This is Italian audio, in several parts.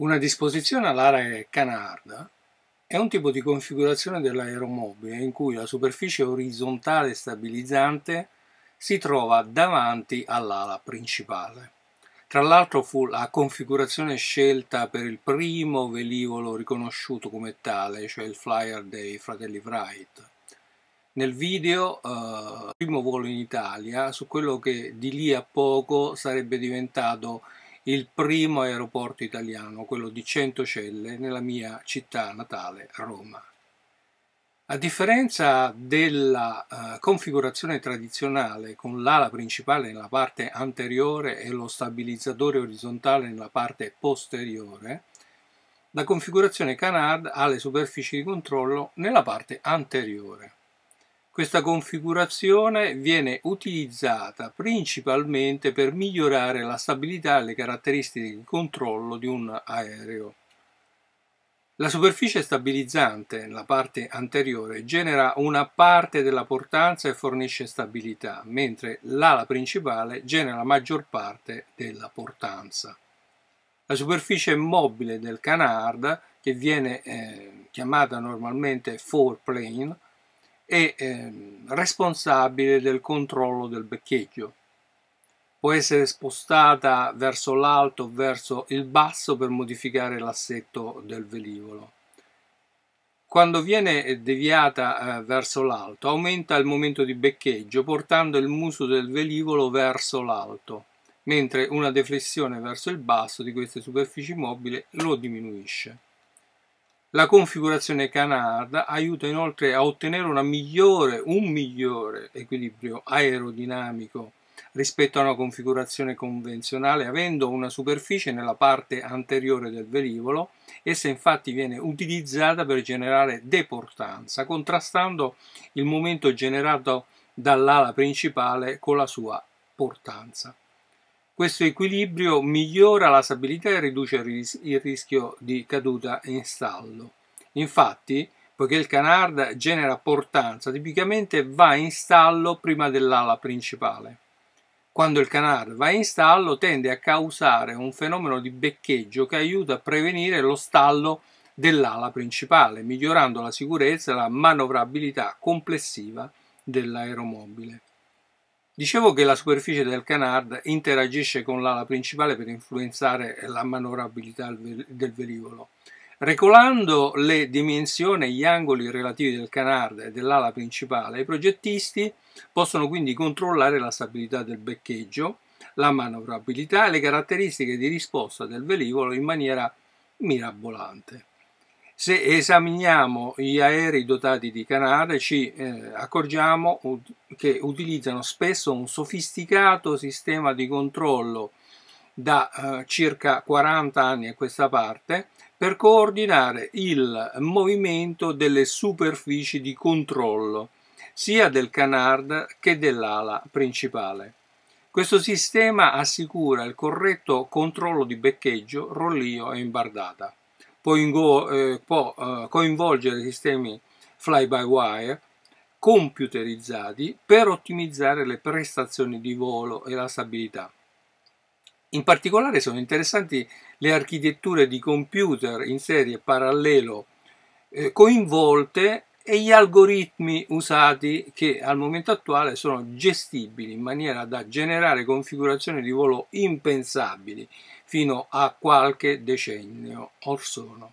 Una disposizione all'area canarda è un tipo di configurazione dell'aeromobile in cui la superficie orizzontale stabilizzante si trova davanti all'ala principale. Tra l'altro fu la configurazione scelta per il primo velivolo riconosciuto come tale, cioè il Flyer dei fratelli Wright. Nel video, eh, primo volo in Italia, su quello che di lì a poco sarebbe diventato il primo aeroporto italiano, quello di Centocelle, nella mia città natale, Roma. A differenza della eh, configurazione tradizionale con l'ala principale nella parte anteriore e lo stabilizzatore orizzontale nella parte posteriore, la configurazione Canard ha le superfici di controllo nella parte anteriore. Questa configurazione viene utilizzata principalmente per migliorare la stabilità e le caratteristiche di controllo di un aereo. La superficie stabilizzante, la parte anteriore, genera una parte della portanza e fornisce stabilità, mentre l'ala principale genera la maggior parte della portanza. La superficie mobile del canard, che viene eh, chiamata normalmente foreplane, è eh, responsabile del controllo del becchecchio. Può essere spostata verso l'alto o verso il basso per modificare l'assetto del velivolo. Quando viene deviata eh, verso l'alto aumenta il momento di beccheggio portando il muso del velivolo verso l'alto, mentre una deflessione verso il basso di queste superfici mobili lo diminuisce. La configurazione canard aiuta inoltre a ottenere migliore, un migliore equilibrio aerodinamico rispetto a una configurazione convenzionale avendo una superficie nella parte anteriore del velivolo, essa infatti viene utilizzata per generare deportanza, contrastando il momento generato dall'ala principale con la sua portanza. Questo equilibrio migliora la stabilità e riduce il rischio di caduta in stallo. Infatti, poiché il canard genera portanza, tipicamente va in stallo prima dell'ala principale. Quando il canard va in stallo tende a causare un fenomeno di beccheggio che aiuta a prevenire lo stallo dell'ala principale, migliorando la sicurezza e la manovrabilità complessiva dell'aeromobile. Dicevo che la superficie del canard interagisce con l'ala principale per influenzare la manovrabilità del velivolo. Regolando le dimensioni e gli angoli relativi del canard e dell'ala principale, i progettisti possono quindi controllare la stabilità del beccheggio, la manovrabilità e le caratteristiche di risposta del velivolo in maniera mirabolante. Se esaminiamo gli aerei dotati di canard ci eh, accorgiamo che utilizzano spesso un sofisticato sistema di controllo da eh, circa 40 anni a questa parte per coordinare il movimento delle superfici di controllo sia del canard che dell'ala principale. Questo sistema assicura il corretto controllo di beccheggio, rollio e imbardata. Può, eh, può eh, coinvolgere sistemi fly by wire computerizzati per ottimizzare le prestazioni di volo e la stabilità. In particolare sono interessanti le architetture di computer in serie parallelo eh, coinvolte e gli algoritmi usati che al momento attuale sono gestibili in maniera da generare configurazioni di volo impensabili fino a qualche decennio or sono.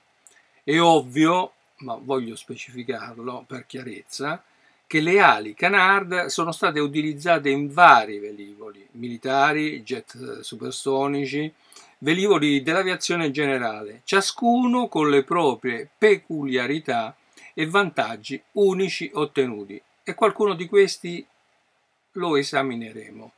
È ovvio, ma voglio specificarlo per chiarezza, che le ali Canard sono state utilizzate in vari velivoli militari, jet supersonici, velivoli dell'aviazione generale, ciascuno con le proprie peculiarità e vantaggi unici ottenuti e qualcuno di questi lo esamineremo.